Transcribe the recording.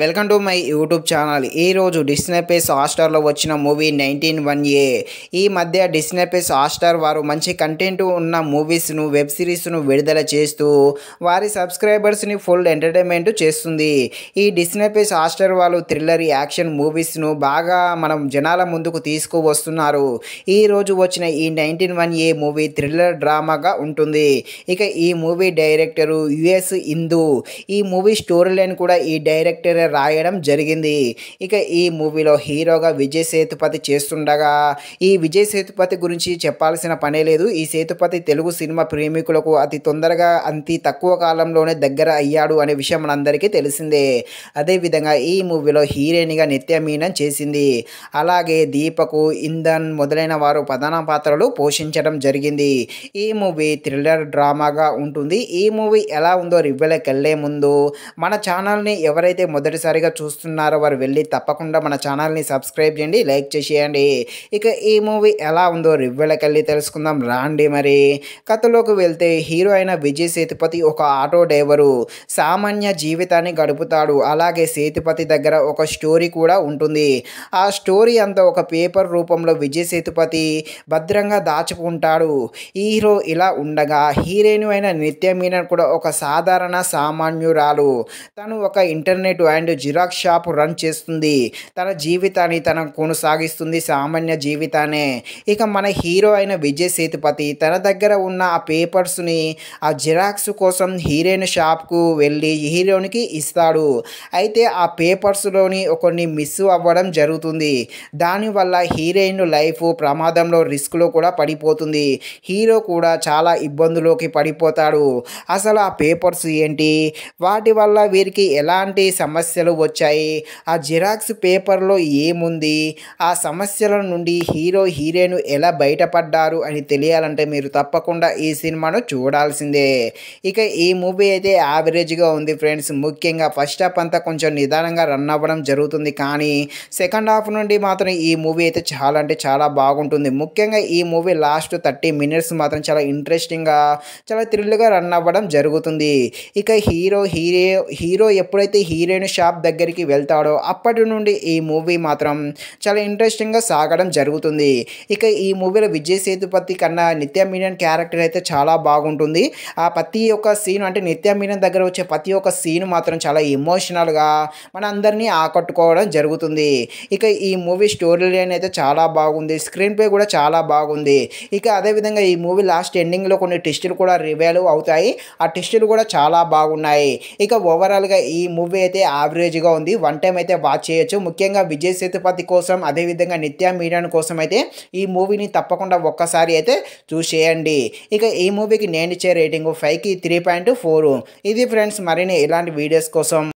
welcome to my YouTube channel ఈరోజు Disney హాస్టార్లో వచ్చిన మూవీ నైన్టీన్ వన్ ఏ ఈ మధ్య డిస్నీ హాస్టార్ వారు మంచి కంటెంట్ ఉన్న మూవీస్ను వెబ్ సిరీస్ను విడుదల చేస్తూ వారి సబ్స్క్రైబర్స్ని ఫుల్ ఎంటర్టైన్మెంట్ చేస్తుంది ఈ డిస్నీ హాస్టార్ వాళ్ళు థ్రిల్లర్ యాక్షన్ మూవీస్ను బాగా మనం జనాల ముందుకు తీసుకువస్తున్నారు ఈరోజు వచ్చిన ఈ nineteen one A movie thriller డ్రామాగా ఉంటుంది ఇక ఈ మూవీ డైరెక్టరు యుఎస్ హిందూ ఈ మూవీ స్టోరీ లైన్ కూడా ఈ డైరెక్టర్ రాయడం జరిగింది ఇక ఈ మూవీలో హీరోగా విజయ్ సేతుపతి చేస్తుండగా ఈ విజయ్ సేతుపతి గురించి చెప్పాల్సిన పనే లేదు ఈ సేతుపతి తెలుగు సినిమా ప్రేమికులకు అతి తొందరగా అతి తక్కువ కాలంలోనే దగ్గర అయ్యాడు అనే విషయం మనందరికీ తెలిసిందే అదేవిధంగా ఈ మూవీలో హీరోయిన్గా నిత్యమీనం చేసింది అలాగే దీపకు ఇంధన్ మొదలైన వారు ప్రధాన పాత్రలు పోషించడం జరిగింది ఈ మూవీ థ్రిల్లర్ డ్రామాగా ఉంటుంది ఈ మూవీ ఎలా ఉందో రివ్యూలకు వెళ్ళే ముందు మన ఛానల్ని ఎవరైతే మొదటి మొదటిసారిగా చూస్తున్నారో వారు వెళ్ళి తప్పకుండా మన ఛానల్ని సబ్స్క్రైబ్ చేయండి లైక్ చేసేయండి ఇక ఈ మూవీ ఎలా ఉందో రివ్వెళ్ళకెళ్ళి తెలుసుకుందాం రాండి మరి కథలోకి వెళ్తే హీరో అయిన విజయ్ సేతుపతి ఒక ఆటో డ్రైవరు సామాన్య జీవితాన్ని గడుపుతాడు అలాగే సేతుపతి దగ్గర ఒక స్టోరీ కూడా ఉంటుంది ఆ స్టోరీ అంతా ఒక పేపర్ రూపంలో విజయ్ సేతుపతి భద్రంగా దాచుకుంటాడు హీరో ఇలా ఉండగా హీరోయిన్ అయిన నిత్య మీనన్ కూడా ఒక సాధారణ సామాన్యురాలు తను ఒక internet and xerox shop run చేస్తుంది తన జీవితాన్ని తన కొనసాగిస్తుంది సామాన్య జీవితానే ఇక మన హీరో అయిన విజయ్ సేతుపతి తన దగ్గర ఉన్న ఆ పేపర్స్ని ఆ జిరాక్స్ కోసం హీరోయిన్ షాప్కు వెళ్ళి హీరోనికి ఇస్తాడు అయితే ఆ పేపర్స్లోని కొన్ని మిస్ అవ్వడం జరుగుతుంది దానివల్ల హీరోయిన్ లైఫ్ ప్రమాదంలో రిస్క్లో కూడా పడిపోతుంది హీరో కూడా చాలా ఇబ్బందులోకి పడిపోతాడు అసలు ఆ పేపర్స్ ఏంటి వాటి వల్ల వీరికి ఎలాంటి సమస్య సమస్యలు వచ్చాయి ఆ జిరాక్స్ పేపర్లో ఏముంది ఆ సమస్యల నుండి హీరో హీరోయిన్ ఎలా బయటపడ్డారు అని తెలియాలంటే మీరు తప్పకుండా ఈ సినిమాను చూడాల్సిందే ఇక ఈ మూవీ అయితే యావరేజ్గా ఉంది ఫ్రెండ్స్ ముఖ్యంగా ఫస్ట్ హాఫ్ అంతా కొంచెం నిదానంగా రన్ అవ్వడం జరుగుతుంది కానీ సెకండ్ హాఫ్ నుండి మాత్రం ఈ మూవీ అయితే చాలా అంటే చాలా బాగుంటుంది ముఖ్యంగా ఈ మూవీ లాస్ట్ థర్టీ మినిట్స్ మాత్రం చాలా ఇంట్రెస్టింగ్గా చాలా థ్రిల్గా రన్ అవ్వడం జరుగుతుంది ఇక హీరో హీరో హీరో ఎప్పుడైతే హీరోయిన్ షాప్ దగ్గరికి వెళ్తాడో అప్పటి నుండి ఈ మూవీ మాత్రం చాలా ఇంట్రెస్టింగ్గా సాగడం జరుగుతుంది ఇక ఈ మూవీలో విజయ్ సేతుపతి కన్నా నిత్య మీనన్ క్యారెక్టర్ అయితే చాలా బాగుంటుంది ఆ ప్రతి ఒక్క సీన్ అంటే నిత్య మీనన్ దగ్గర వచ్చే ప్రతి ఒక్క సీన్ మాత్రం చాలా ఎమోషనల్గా మన అందరినీ ఆకట్టుకోవడం జరుగుతుంది ఇక ఈ మూవీ స్టోరీ లైన్ అయితే చాలా బాగుంది స్క్రీన్ ప్లే కూడా చాలా బాగుంది ఇక అదేవిధంగా ఈ మూవీ లాస్ట్ ఎండింగ్లో కొన్ని టెస్టులు కూడా రివైల్ అవుతాయి ఆ టెస్టులు కూడా చాలా బాగున్నాయి ఇక ఓవరాల్గా ఈ మూవీ అయితే ఆ యావరేజ్గా ఉంది వన్ టైం అయితే వాచ్ చేయొచ్చు ముఖ్యంగా విజయ్ సేతుపతి కోసం అదేవిధంగా నిత్యా మీడియా కోసం అయితే ఈ మూవీని తప్పకుండా ఒక్కసారి అయితే చూసేయండి ఇక ఈ మూవీకి నేను ఇచ్చే రేటింగ్ ఫైవ్కి త్రీ పాయింట్ ఫోర్ ఇది ఫ్రెండ్స్ మరిన్ని ఇలాంటి వీడియోస్ కోసం